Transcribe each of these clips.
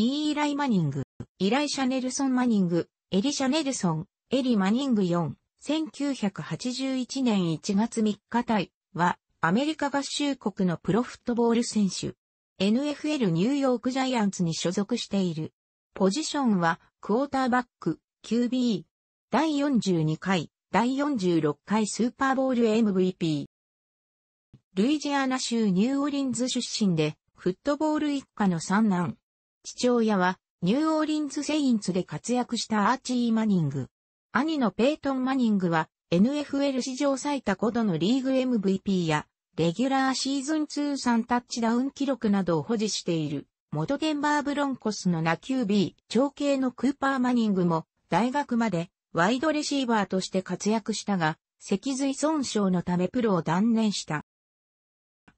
イー・イライ・マニング、イライシャ・ネルソン・マニング、エリシャ・ネルソン、エリ・マニング4、1981年1月3日対は、アメリカ合衆国のプロフットボール選手。NFL ニューヨークジャイアンツに所属している。ポジションは、クォーターバック、QB。第42回、第46回スーパーボール MVP。ルイジアナ州ニューオリンズ出身で、フットボール一家の三男、父親は、ニューオーリンズ・セインツで活躍したアーチー・マニング。兄のペイトン・マニングは、NFL 史上最多5度のリーグ MVP や、レギュラーシーズン通算タッチダウン記録などを保持している、元デンバーブロンコスのナキュービー、長兄のクーパー・マニングも、大学まで、ワイドレシーバーとして活躍したが、脊髄損傷のためプロを断念した。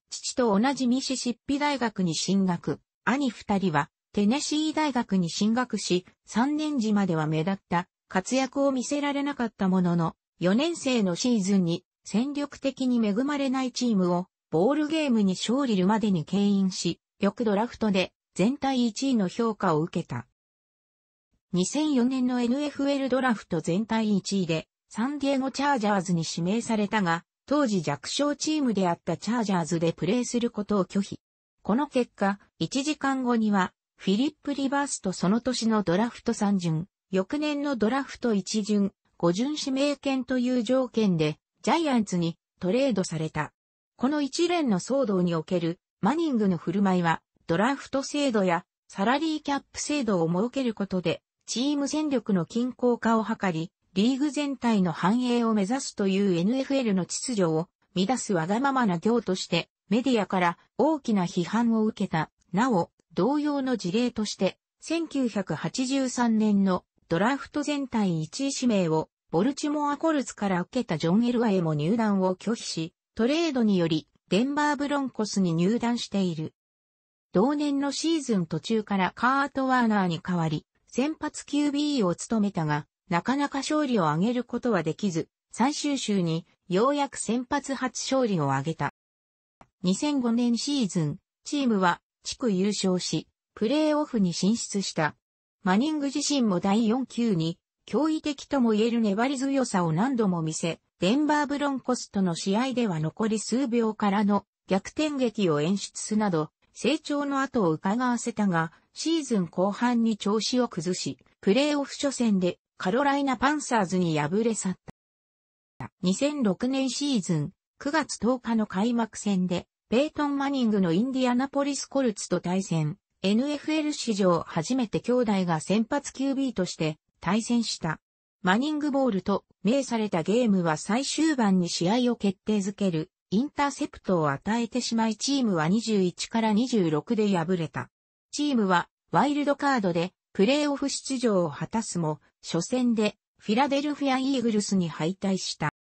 父と同じミシシッピ大学に進学、兄二人はテネシー大学に進学し、3年時までは目立った活躍を見せられなかったものの、4年生のシーズンに戦力的に恵まれないチームをボールゲームに勝利るまでに牽引し、翌ドラフトで全体1位の評価を受けた。2004年の NFL ドラフト全体1位で、サンディエゴチャージャーズに指名されたが、当時弱小チームであったチャージャーズでプレーすることを拒否。この結果、1時間後にはフィリップ・リバースとその年のドラフト三巡、翌年のドラフト一巡、五巡指名権という条件で、ジャイアンツにトレードされた。この一連の騒動におけるマニングの振る舞いは、ドラフト制度やサラリーキャップ制度を設けることで、チーム戦力の均衡化を図り、リーグ全体の繁栄を目指すという NFL の秩序を乱すわがままな行として、メディアから大きな批判を受けた。なお、同様の事例として、1983年のドラフト全体1位指名をボルチモアコルツから受けたジョン・エルアへも入団を拒否し、トレードによりデンバーブロンコスに入団している。同年のシーズン途中からカート・ワーナーに代わり、先発 QB を務めたが、なかなか勝利を挙げることはできず、最終週にようやく先発初勝利を挙げた。2005年シーズン、チームは地区優勝し、プレーオフに進出した。マニング自身も第4球に、驚異的とも言える粘り強さを何度も見せ、デンバーブロンコスとの試合では残り数秒からの逆転劇を演出すなど、成長の後を伺わせたが、シーズン後半に調子を崩し、プレーオフ初戦でカロライナパンサーズに敗れ去った。2006年シーズン9月10日の開幕戦でペイトン・マニングのインディアナポリス・コルツと対戦、NFL 史上初めて兄弟が先発 QB として対戦した。マニングボールと命されたゲームは最終盤に試合を決定づけるインターセプトを与えてしまいチームは21から26で敗れた。チームはワイルドカードでプレーオフ出場を果たすも初戦でフィラデルフィア・イーグルスに敗退した。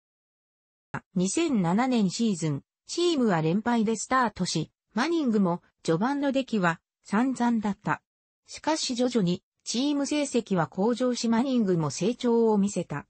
2007年シーズンチームは連敗でスタートし、マニングも序盤の出来は散々だった。しかし徐々にチーム成績は向上しマニングも成長を見せた。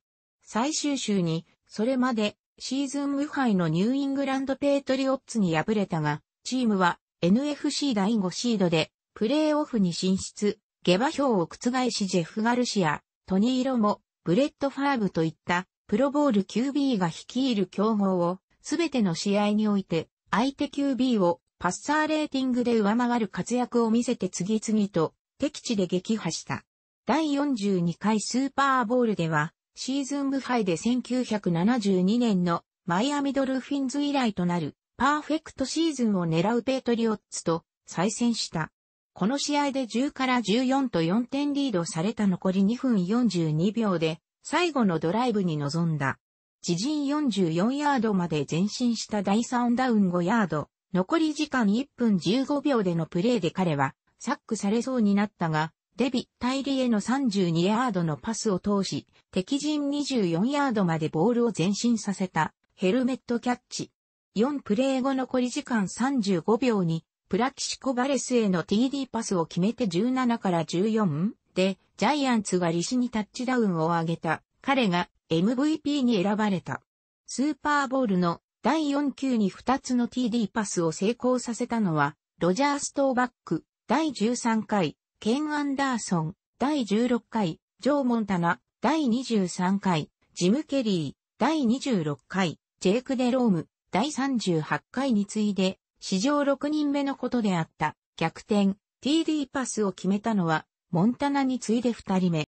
最終週に、それまでシーズン無敗のニューイングランドペイトリオッツに敗れたが、チームは NFC 第5シードでプレーオフに進出、下馬評を覆しジェフ・ガルシア、トニー・ロモ、ブレッド・ファーブといったプロボール QB が率いる競合をすべての試合において、相手 QB をパッサーレーティングで上回る活躍を見せて次々と敵地で撃破した。第42回スーパーボールでは、シーズン無敗で1972年のマイアミドルフィンズ以来となるパーフェクトシーズンを狙うペートリオッツと再戦した。この試合で10から14と4点リードされた残り2分42秒で最後のドライブに臨んだ。自陣44ヤードまで前進した第3ダウン5ヤード、残り時間1分15秒でのプレーで彼は、サックされそうになったが、デビタイリへの32ヤードのパスを通し、敵陣24ヤードまでボールを前進させた、ヘルメットキャッチ。4プレー後残り時間35秒に、プラキシコバレスへの TD パスを決めて17から14で、ジャイアンツがリシにタッチダウンを上げた。彼が MVP に選ばれた。スーパーボールの第4球に2つの TD パスを成功させたのは、ロジャー・ストーバック、第13回、ケン・アンダーソン、第16回、ジョー・モンタナ、第23回、ジム・ケリー、第26回、ジェイク・デ・ローム、第38回に次いで、史上6人目のことであった、逆転、TD パスを決めたのは、モンタナに次いで2人目。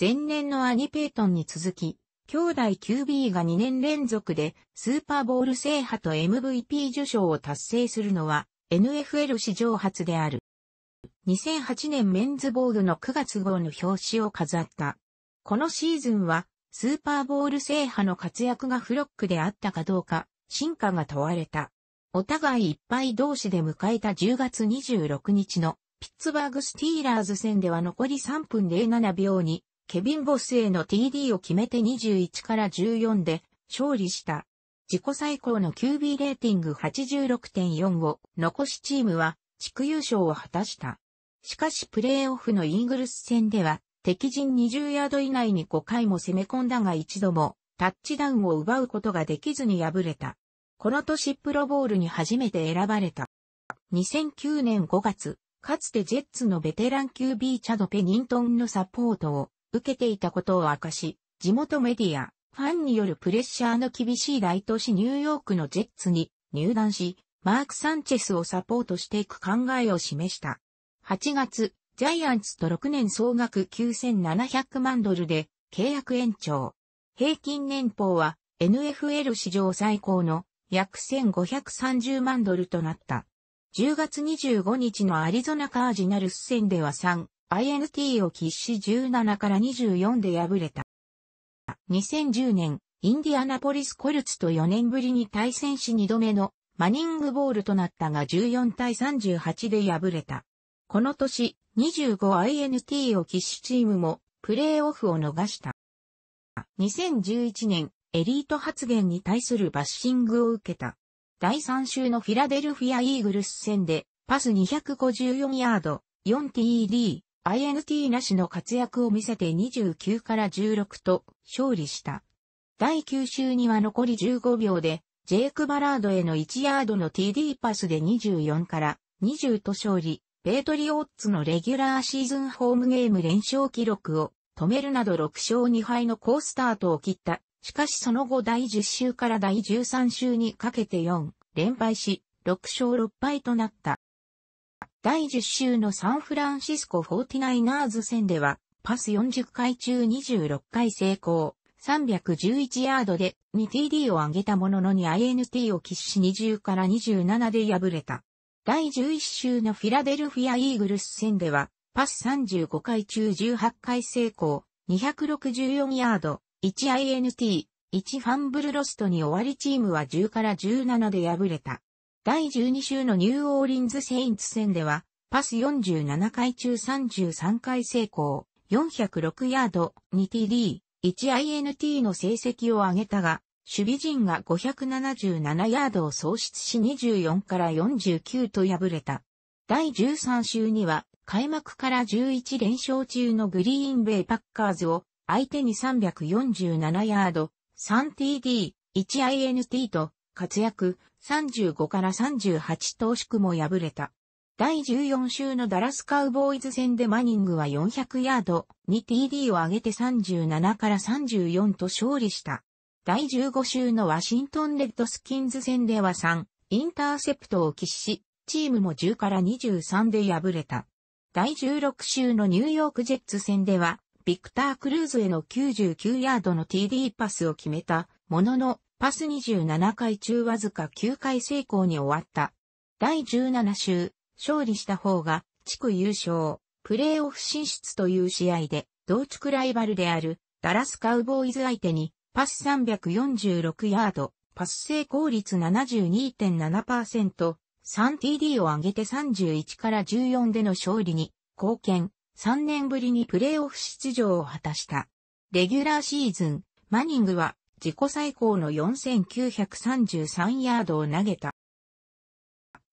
前年のアニペイトンに続き、兄弟 QB が2年連続でスーパーボール制覇と MVP 受賞を達成するのは NFL 史上初である。2008年メンズボールの9月号の表紙を飾った。このシーズンはスーパーボール制覇の活躍がフロックであったかどうか、進化が問われた。お互いいっぱい同士で迎えた10月26日のピッツバーグスティーラーズ戦では残り3分07秒にケビン・ボスへの TD を決めて21から14で勝利した。自己最高の QB レーティング86.4を残しチームは地区優勝を果たした。しかしプレーオフのイーグルス戦では敵陣20ヤード以内に5回も攻め込んだが一度もタッチダウンを奪うことができずに敗れた。この年プロボールに初めて選ばれた。2009年5月、かつてジェッツのベテラン QB チャド・ペニントンのサポートを受けていたことを明かし、地元メディア、ファンによるプレッシャーの厳しい大都市ニューヨークのジェッツに入団し、マーク・サンチェスをサポートしていく考えを示した。8月、ジャイアンツと6年総額9700万ドルで契約延長。平均年俸は NFL 史上最高の約1530万ドルとなった。10月25日のアリゾナカージナルス戦では3 INT を喫し17から24で敗れた。2010年、インディアナポリスコルツと4年ぶりに対戦し2度目のマニングボールとなったが14対38で敗れた。この年、25INT を喫しチームもプレーオフを逃した。2011年、エリート発言に対するバッシングを受けた。第3週のフィラデルフィアイーグルス戦で、パス254ヤード、4TD、INT なしの活躍を見せて29から16と勝利した。第9週には残り15秒で、ジェイク・バラードへの1ヤードの TD パスで24から20と勝利、ペートリオッツのレギュラーシーズンホームゲーム連勝記録を止めるなど6勝2敗の好スタートを切った。しかしその後第10週から第13週にかけて4連敗し、6勝6敗となった。第10週のサンフランシスコ 49ers 戦では、パス40回中26回成功、311ヤードで 2TD を上げたもののに INT を喫し20から27で敗れた。第11週のフィラデルフィア・イーグルス戦では、パス35回中18回成功、264ヤード、1INT、1ファンブルロストに終わりチームは10から17で敗れた。第12週のニューオーリンズ・セインツ戦では、パス47回中33回成功、406ヤード、2TD、1INT の成績を上げたが、守備陣が577ヤードを喪失し24から49と敗れた。第13週には、開幕から11連勝中のグリーンベイパッカーズを相手に347ヤード、3TD、1INT と活躍、35から38投手も敗れた。第14週のダラスカウボーイズ戦でマニングは400ヤードに TD を上げて37から34と勝利した。第15週のワシントンレッドスキンズ戦では3、インターセプトを喫し、チームも10から23で敗れた。第16週のニューヨークジェッツ戦では、ビクター・クルーズへの99ヤードの TD パスを決めたものの、パス27回中わずか9回成功に終わった。第17週、勝利した方が、地区優勝、プレーオフ進出という試合で、同地区ライバルである、ダラスカウボーイズ相手に、パス346ヤード、パス成功率72.7%、3TD を上げて31から14での勝利に、貢献、3年ぶりにプレーオフ出場を果たした。レギュラーシーズン、マニングは自己最高の4933ヤードを投げた。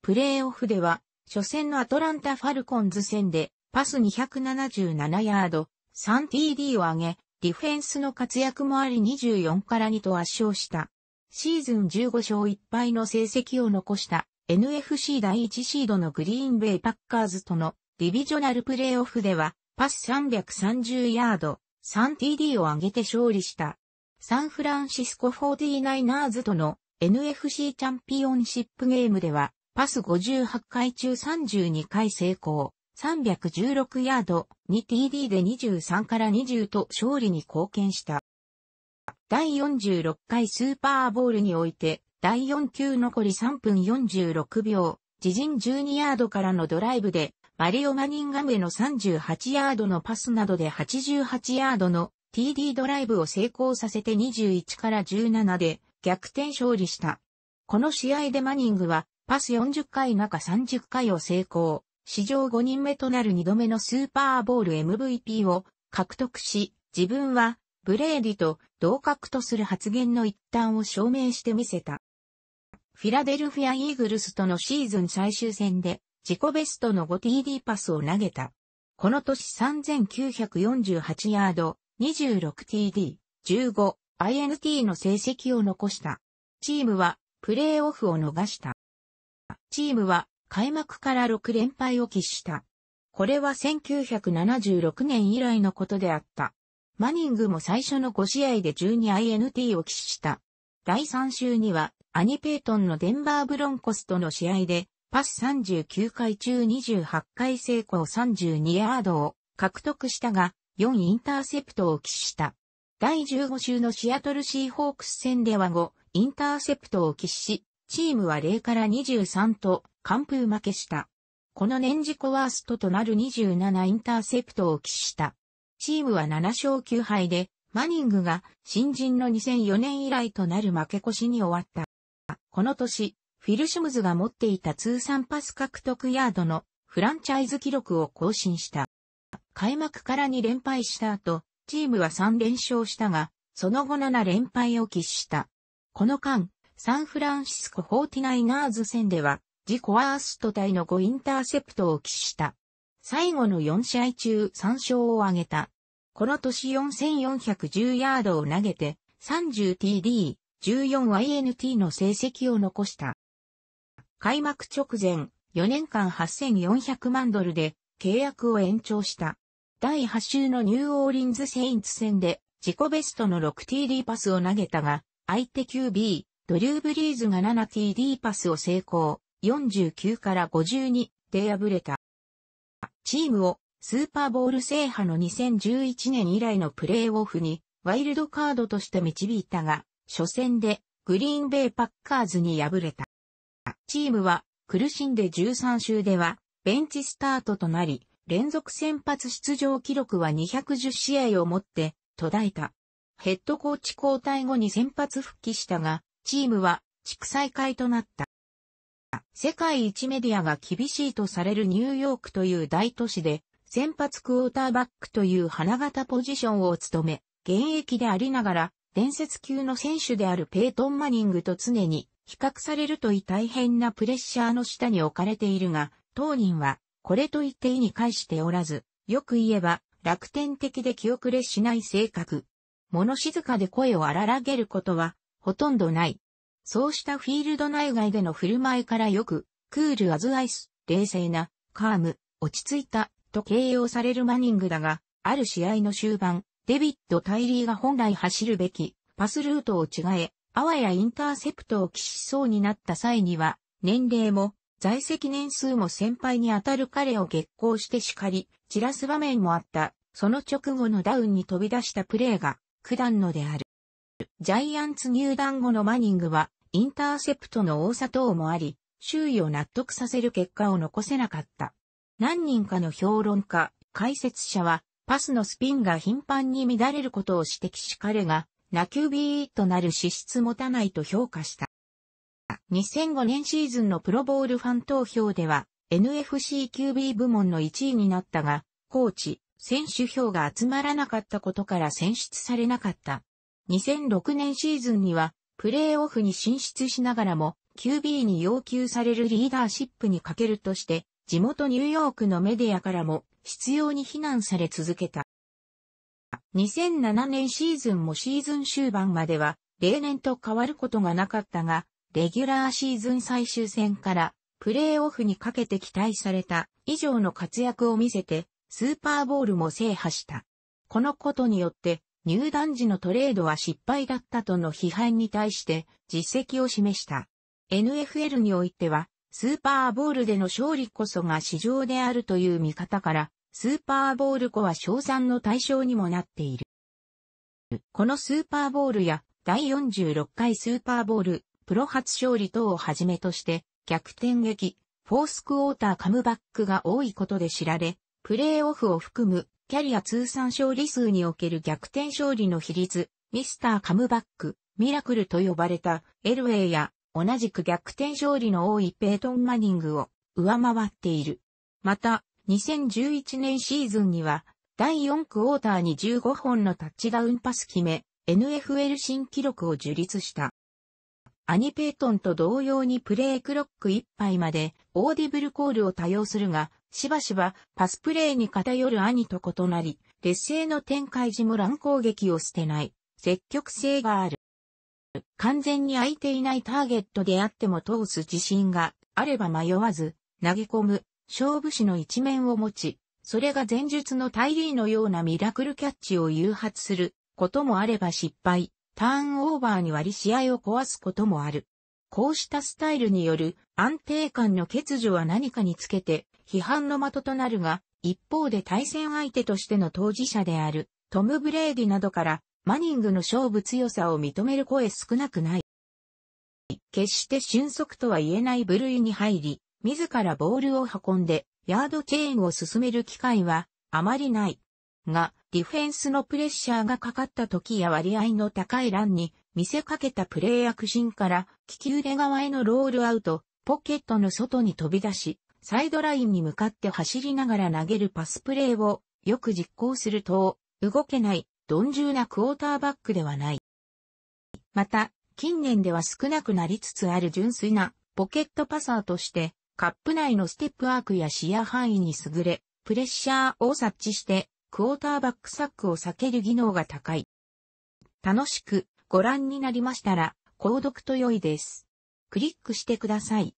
プレーオフでは、初戦のアトランタ・ファルコンズ戦で、パス277ヤード、3TD を上げ、ディフェンスの活躍もあり24から2と圧勝した。シーズン15勝1敗の成績を残した NFC 第1シードのグリーンベイパッカーズとのディビジョナルプレイオフではパス330ヤード 3TD を上げて勝利した。サンフランシスコ 49ers との NFC チャンピオンシップゲームでは、パス58回中32回成功、316ヤード、2TD で23から20と勝利に貢献した。第46回スーパーボールにおいて、第4球残り3分46秒、自陣12ヤードからのドライブで、マリオ・マニンガムへの38ヤードのパスなどで88ヤードの TD ドライブを成功させて21から17で逆転勝利した。この試合でマニングはパス40回中30回を成功、史上5人目となる2度目のスーパーボール MVP を獲得し、自分はブレーディと同格とする発言の一端を証明してみせた。フィラデルフィア・イーグルスとのシーズン最終戦で自己ベストの 5TD パスを投げた。この年3948ヤード、26TD、15、INT の成績を残した。チームはプレーオフを逃した。チームは開幕から6連敗を喫した。これは1976年以来のことであった。マニングも最初の5試合で 12INT を喫した。第3週には、アニペイトンのデンバーブロンコスとの試合で、パス39回中28回成功32ヤードを獲得したが、4インターセプトを起死した。第15週のシアトルシーホークス戦では5、インターセプトを起死し、チームは0から23と完封負けした。この年次コワーストとなる27インターセプトを起死した。チームは7勝9敗で、マニングが新人の2004年以来となる負け越しに終わった。この年、フィル・シムズが持っていた通算パス獲得ヤードのフランチャイズ記録を更新した。開幕から2連敗した後、チームは3連勝したが、その後7連敗を喫した。この間、サンフランシスコフォーティナイナーズ戦では、自己ワースト対の5インターセプトを喫した。最後の4試合中3勝を挙げた。この年4410ヤードを投げて、30TD、1 4 i n t の成績を残した。開幕直前、4年間8400万ドルで契約を延長した。第8週のニューオーリンズ・セインツ戦で自己ベストの 6TD パスを投げたが、相手 QB、ドリュー・ブリーズが 7TD パスを成功、49から52で敗れた。チームをスーパーボール制覇の2011年以来のプレーオフにワイルドカードとして導いたが、初戦でグリーンベイパッカーズに敗れた。チームは苦しんで13週ではベンチスタートとなり、連続先発出場記録は210試合をもって途絶えた。ヘッドコーチ交代後に先発復帰したが、チームは地区再開となった。世界一メディアが厳しいとされるニューヨークという大都市で、先発クォーターバックという花形ポジションを務め、現役でありながら、伝説級の選手であるペイトン・マニングと常に比較されるとい大変なプレッシャーの下に置かれているが、当人はこれと言って意に介しておらず、よく言えば、楽天的で気遅れしない性格。物静かで声を荒らげることは、ほとんどない。そうしたフィールド内外での振る舞いからよく、クールアズアイス、冷静な、カーム、落ち着いた、と形容されるマニングだが、ある試合の終盤、デビッド・タイリーが本来走るべき、パスルートを違え、あわやインターセプトを喫しそうになった際には、年齢も、在籍年数も先輩にあたる彼を激光して叱り、散らす場面もあった。その直後のダウンに飛び出したプレーが、九段のである。ジャイアンツ入団後のマニングは、インターセプトの多さ等もあり、周囲を納得させる結果を残せなかった。何人かの評論家、解説者は、パスのスピンが頻繁に乱れることを指摘し彼が、ナキュビーとなる資質持たないと評価した。2005年シーズンのプロボールファン投票では NFCQB 部門の1位になったが、コーチ、選手票が集まらなかったことから選出されなかった。2006年シーズンには、プレーオフに進出しながらも、QB に要求されるリーダーシップに欠けるとして、地元ニューヨークのメディアからも、必要に非難され続けた。2007年シーズンもシーズン終盤までは、例年と変わることがなかったが、レギュラーシーズン最終戦からプレーオフにかけて期待された以上の活躍を見せてスーパーボールも制覇した。このことによって入団時のトレードは失敗だったとの批判に対して実績を示した。NFL においてはスーパーボールでの勝利こそが市場であるという見方からスーパーボール後は賞賛の対象にもなっている。このスーパーボールや第46回スーパーボールプロ初勝利等をはじめとして、逆転劇、フォースクォーターカムバックが多いことで知られ、プレイオフを含むキャリア通算勝利数における逆転勝利の比率、ミスターカムバック、ミラクルと呼ばれたエルウェイや同じく逆転勝利の多いペイトン・マニングを上回っている。また、2011年シーズンには第4クォーターに15本のタッチダウンパス決め、NFL 新記録を樹立した。アニペートンと同様にプレイクロック一杯までオーディブルコールを多用するが、しばしばパスプレイに偏る兄と異なり、劣勢の展開時も乱攻撃を捨てない、積極性がある。完全に空いていないターゲットであっても通す自信があれば迷わず、投げ込む、勝負師の一面を持ち、それが前述のタイリーのようなミラクルキャッチを誘発することもあれば失敗、ターンオーバーに割り試合を壊すこともある。こうしたスタイルによる安定感の欠如は何かにつけて批判の的となるが、一方で対戦相手としての当事者であるトム・ブレーディなどからマニングの勝負強さを認める声少なくない。決して俊足とは言えない部類に入り、自らボールを運んでヤードチェーンを進める機会はあまりない。が、ディフェンスのプレッシャーがかかった時や割合の高いランに見せかけたプレー躍進から、利き腕側へのロールアウト、ポケットの外に飛び出し、サイドラインに向かって走りながら投げるパスプレーをよく実行すると、動けない、鈍重なクォーターバックではない。また、近年では少なくなりつつある純粋なポケットパサーとして、カップ内のステップアークや視野範囲に優れ、プレッシャーを察知してクォーターバックサックを避ける技能が高い。楽しくご覧になりましたら、購読と良いです。クリックしてください。